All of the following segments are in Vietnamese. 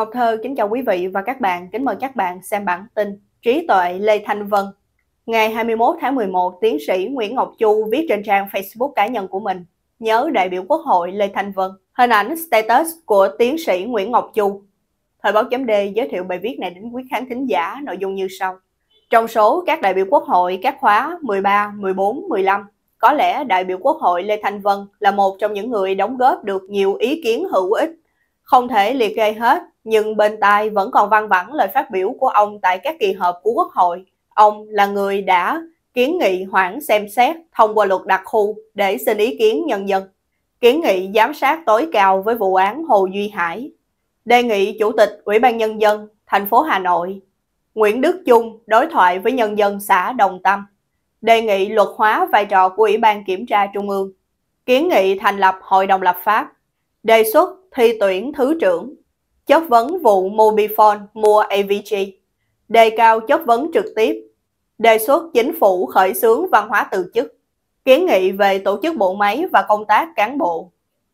Ngọc Thơ kính chào quý vị và các bạn, kính mời các bạn xem bản tin Trí tuệ Lê Thanh Vân. Ngày 21 tháng 11, tiến sĩ Nguyễn Ngọc Chu viết trên trang Facebook cá nhân của mình, nhớ đại biểu Quốc hội Lê Thanh Vân. Hình ảnh status của tiến sĩ Nguyễn Ngọc Chu. Thời báo chấm D giới thiệu bài viết này đến quý khán thính giả nội dung như sau. Trong số các đại biểu Quốc hội các khóa 13, 14, 15, có lẽ đại biểu Quốc hội Lê Thanh Vân là một trong những người đóng góp được nhiều ý kiến hữu ích. Không thể liệt kê hết nhưng bên tai vẫn còn văng vẳng lời phát biểu của ông tại các kỳ họp của Quốc hội. Ông là người đã kiến nghị hoãn xem xét thông qua luật đặc khu để xin ý kiến nhân dân, kiến nghị giám sát tối cao với vụ án Hồ Duy Hải, đề nghị Chủ tịch Ủy ban Nhân dân thành phố Hà Nội Nguyễn Đức Chung đối thoại với nhân dân xã Đồng Tâm, đề nghị luật hóa vai trò của Ủy ban Kiểm tra Trung ương, kiến nghị thành lập Hội đồng lập pháp, đề xuất thi tuyển Thứ trưởng chất vấn vụ Mobifone mua AVG, đề cao chất vấn trực tiếp, đề xuất chính phủ khởi xướng văn hóa từ chức, kiến nghị về tổ chức bộ máy và công tác cán bộ,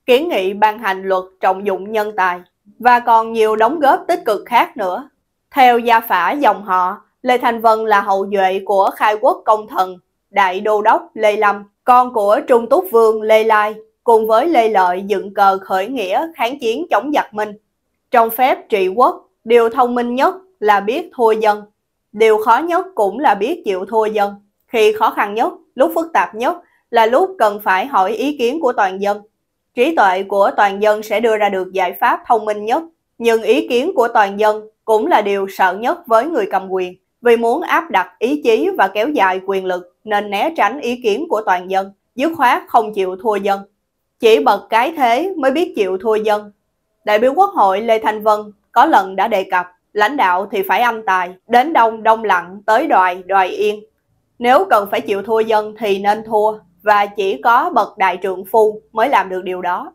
kiến nghị ban hành luật trọng dụng nhân tài và còn nhiều đóng góp tích cực khác nữa. Theo gia phả dòng họ, Lê Thành Vân là hậu duệ của khai quốc công thần, đại đô đốc Lê Lâm, con của Trung Túc Vương Lê Lai, cùng với Lê Lợi dựng cờ khởi nghĩa kháng chiến chống giặc Minh. Trong phép trị quốc, điều thông minh nhất là biết thua dân. Điều khó nhất cũng là biết chịu thua dân. Khi khó khăn nhất, lúc phức tạp nhất là lúc cần phải hỏi ý kiến của toàn dân. Trí tuệ của toàn dân sẽ đưa ra được giải pháp thông minh nhất, nhưng ý kiến của toàn dân cũng là điều sợ nhất với người cầm quyền vì muốn áp đặt ý chí và kéo dài quyền lực nên né tránh ý kiến của toàn dân, dứt khoát không chịu thua dân. Chỉ bật cái thế mới biết chịu thua dân đại biểu Quốc hội Lê Thanh Vân có lần đã đề cập lãnh đạo thì phải âm tài, đến đông đông lặng, tới đoài đoài yên. Nếu cần phải chịu thua dân thì nên thua, và chỉ có bậc đại trượng phu mới làm được điều đó.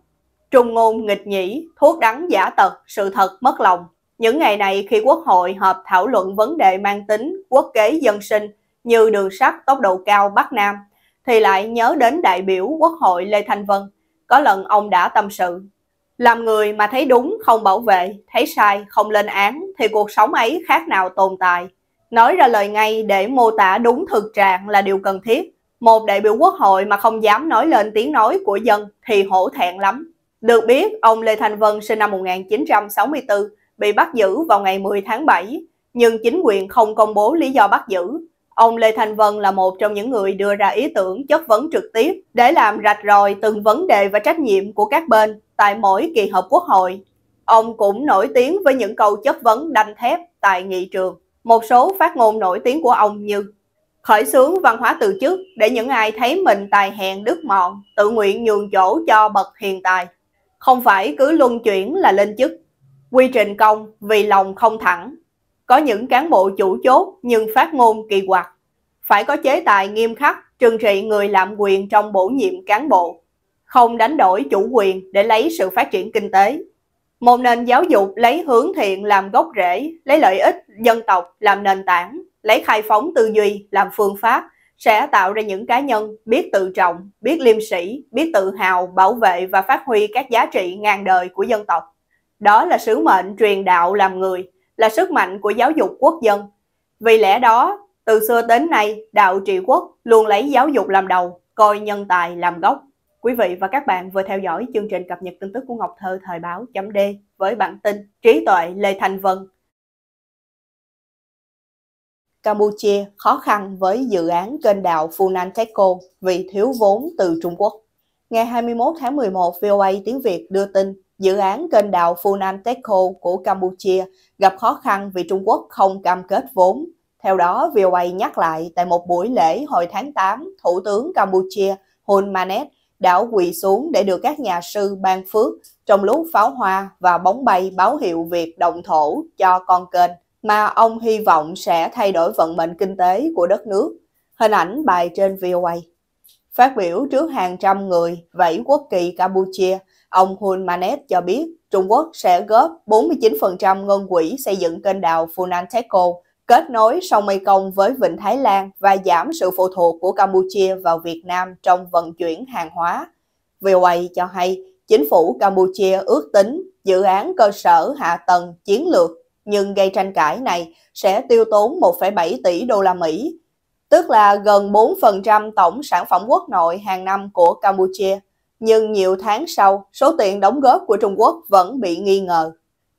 Trung ngôn nghịch nhĩ, thuốc đắng giả tật, sự thật mất lòng. Những ngày này khi Quốc hội họp thảo luận vấn đề mang tính quốc kế dân sinh như đường sắt tốc độ cao Bắc Nam, thì lại nhớ đến đại biểu Quốc hội Lê Thanh Vân. Có lần ông đã tâm sự làm người mà thấy đúng không bảo vệ, thấy sai không lên án thì cuộc sống ấy khác nào tồn tại. Nói ra lời ngay để mô tả đúng thực trạng là điều cần thiết. Một đại biểu quốc hội mà không dám nói lên tiếng nói của dân thì hổ thẹn lắm. Được biết, ông Lê Thanh Vân sinh năm 1964 bị bắt giữ vào ngày 10 tháng 7, nhưng chính quyền không công bố lý do bắt giữ. Ông Lê Thanh Vân là một trong những người đưa ra ý tưởng chất vấn trực tiếp để làm rạch ròi từng vấn đề và trách nhiệm của các bên tại mỗi kỳ họp quốc hội. Ông cũng nổi tiếng với những câu chất vấn đanh thép tại nghị trường. Một số phát ngôn nổi tiếng của ông như khởi xướng văn hóa từ chức để những ai thấy mình tài hèn đức mọn tự nguyện nhường chỗ cho bậc hiền tài. Không phải cứ luân chuyển là lên chức. Quy trình công vì lòng không thẳng có những cán bộ chủ chốt nhưng phát ngôn kỳ quặc. Phải có chế tài nghiêm khắc, trừng trị người lạm quyền trong bổ nhiệm cán bộ. Không đánh đổi chủ quyền để lấy sự phát triển kinh tế. Một nền giáo dục lấy hướng thiện làm gốc rễ, lấy lợi ích dân tộc làm nền tảng, lấy khai phóng tư duy làm phương pháp, sẽ tạo ra những cá nhân biết tự trọng, biết liêm sĩ, biết tự hào, bảo vệ và phát huy các giá trị ngàn đời của dân tộc. Đó là sứ mệnh truyền đạo làm người, là sức mạnh của giáo dục quốc dân. Vì lẽ đó, từ xưa đến nay, đạo trị quốc luôn lấy giáo dục làm đầu, coi nhân tài làm gốc. Quý vị và các bạn vừa theo dõi chương trình cập nhật tin tức của Ngọc Thơ thời báo D với bản tin Trí tuệ Lê Thành Vân. Campuchia khó khăn với dự án kênh đào Funan Techco vì thiếu vốn từ Trung Quốc. Ngày 21 tháng 11, VOA tiếng Việt đưa tin dự án kênh đào Funan Techco của Campuchia gặp khó khăn vì Trung Quốc không cam kết vốn. Theo đó, VOA nhắc lại tại một buổi lễ hồi tháng 8, Thủ tướng Campuchia Hun Manet đã quỳ xuống để được các nhà sư ban phước trong lúc pháo hoa và bóng bay báo hiệu việc động thổ cho con kênh mà ông hy vọng sẽ thay đổi vận mệnh kinh tế của đất nước. Hình ảnh bài trên VOA. Phát biểu trước hàng trăm người vẫy quốc kỳ Campuchia, ông Hun Manet cho biết Trung Quốc sẽ góp 49% ngân quỹ xây dựng kênh đào Funanteco, kết nối sông Mekong với Vịnh Thái Lan và giảm sự phụ thuộc của Campuchia vào Việt Nam trong vận chuyển hàng hóa. VOA cho hay, chính phủ Campuchia ước tính dự án cơ sở hạ tầng chiến lược nhưng gây tranh cãi này sẽ tiêu tốn 1,7 tỷ đô la Mỹ, tức là gần 4% tổng sản phẩm quốc nội hàng năm của Campuchia nhưng nhiều tháng sau, số tiền đóng góp của Trung Quốc vẫn bị nghi ngờ.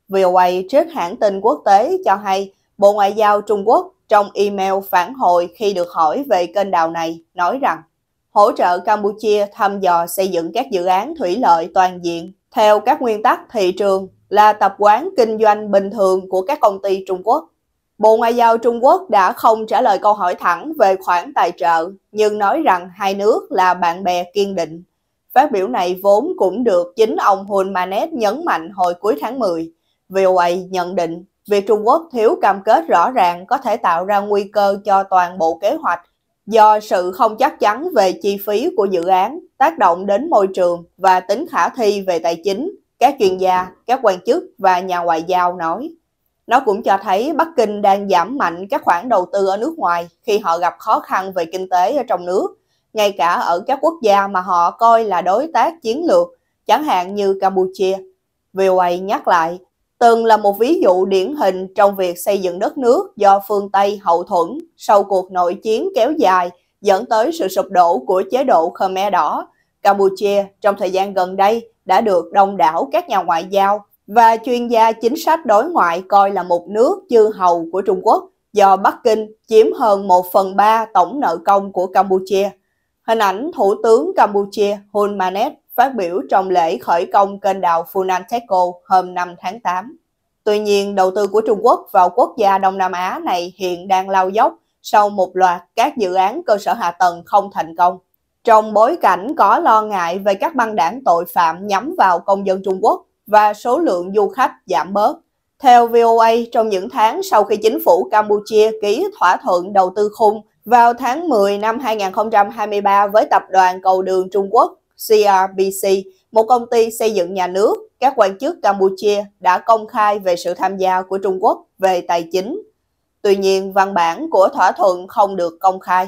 VOA trước hãng tin quốc tế cho hay Bộ Ngoại giao Trung Quốc trong email phản hồi khi được hỏi về kênh đào này nói rằng hỗ trợ Campuchia thăm dò xây dựng các dự án thủy lợi toàn diện theo các nguyên tắc thị trường là tập quán kinh doanh bình thường của các công ty Trung Quốc. Bộ Ngoại giao Trung Quốc đã không trả lời câu hỏi thẳng về khoản tài trợ, nhưng nói rằng hai nước là bạn bè kiên định Phát biểu này vốn cũng được chính ông Hun Manet nhấn mạnh hồi cuối tháng 10. VOA nhận định việc Trung Quốc thiếu cam kết rõ ràng có thể tạo ra nguy cơ cho toàn bộ kế hoạch do sự không chắc chắn về chi phí của dự án, tác động đến môi trường và tính khả thi về tài chính, các chuyên gia, các quan chức và nhà ngoại giao nói. Nó cũng cho thấy Bắc Kinh đang giảm mạnh các khoản đầu tư ở nước ngoài khi họ gặp khó khăn về kinh tế ở trong nước ngay cả ở các quốc gia mà họ coi là đối tác chiến lược, chẳng hạn như Campuchia. VOA nhắc lại, từng là một ví dụ điển hình trong việc xây dựng đất nước do phương Tây hậu thuẫn sau cuộc nội chiến kéo dài dẫn tới sự sụp đổ của chế độ Khmer Đỏ. Campuchia trong thời gian gần đây đã được đông đảo các nhà ngoại giao và chuyên gia chính sách đối ngoại coi là một nước chư hầu của Trung Quốc do Bắc Kinh chiếm hơn 1 phần 3 tổng nợ công của Campuchia. Hình ảnh Thủ tướng Campuchia Hun Manet phát biểu trong lễ khởi công kênh đào Funanteco hôm 5 tháng 8. Tuy nhiên, đầu tư của Trung Quốc vào quốc gia Đông Nam Á này hiện đang lao dốc sau một loạt các dự án cơ sở hạ tầng không thành công. Trong bối cảnh có lo ngại về các băng đảng tội phạm nhắm vào công dân Trung Quốc và số lượng du khách giảm bớt, theo VOA, trong những tháng sau khi chính phủ Campuchia ký thỏa thuận đầu tư khung vào tháng 10 năm 2023 với tập đoàn Cầu đường Trung Quốc CRBC, một công ty xây dựng nhà nước, các quan chức Campuchia đã công khai về sự tham gia của Trung Quốc về tài chính. Tuy nhiên, văn bản của thỏa thuận không được công khai.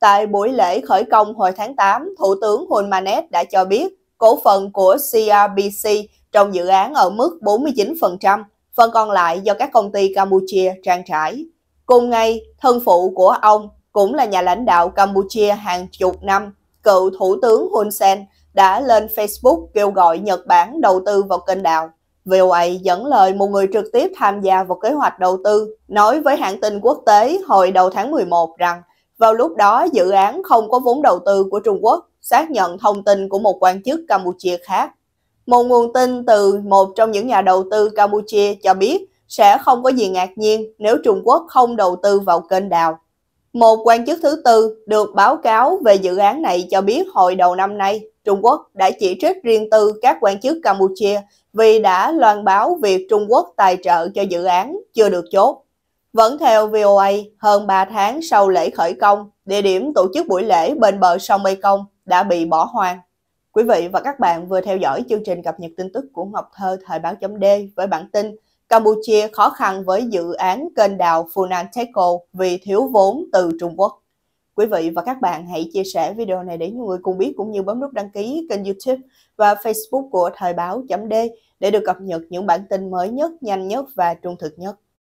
Tại buổi lễ khởi công hồi tháng 8, Thủ tướng Hun Manet đã cho biết cổ phần của CRBC trong dự án ở mức 49%, phần còn lại do các công ty Campuchia trang trải. Cùng ngày, thân phụ của ông cũng là nhà lãnh đạo Campuchia hàng chục năm, cựu Thủ tướng Hun Sen đã lên Facebook kêu gọi Nhật Bản đầu tư vào kênh đào. VOA dẫn lời một người trực tiếp tham gia vào kế hoạch đầu tư, nói với hãng tin quốc tế hồi đầu tháng 11 rằng vào lúc đó dự án không có vốn đầu tư của Trung Quốc, xác nhận thông tin của một quan chức Campuchia khác. Một nguồn tin từ một trong những nhà đầu tư Campuchia cho biết sẽ không có gì ngạc nhiên nếu Trung Quốc không đầu tư vào kênh đào. Một quan chức thứ tư được báo cáo về dự án này cho biết hồi đầu năm nay, Trung Quốc đã chỉ trích riêng tư các quan chức Campuchia vì đã loan báo việc Trung Quốc tài trợ cho dự án chưa được chốt. Vẫn theo VOA, hơn 3 tháng sau lễ khởi công, địa điểm tổ chức buổi lễ bên bờ sông Mekong đã bị bỏ hoang. Quý vị và các bạn vừa theo dõi chương trình cập nhật tin tức của Ngọc Thơ Thời báo chấm D với bản tin Campuchia khó khăn với dự án kênh đào Funanteco vì thiếu vốn từ Trung Quốc. Quý vị và các bạn hãy chia sẻ video này để nhiều người cùng biết cũng như bấm nút đăng ký kênh YouTube và Facebook của Thời báo.d để được cập nhật những bản tin mới nhất, nhanh nhất và trung thực nhất.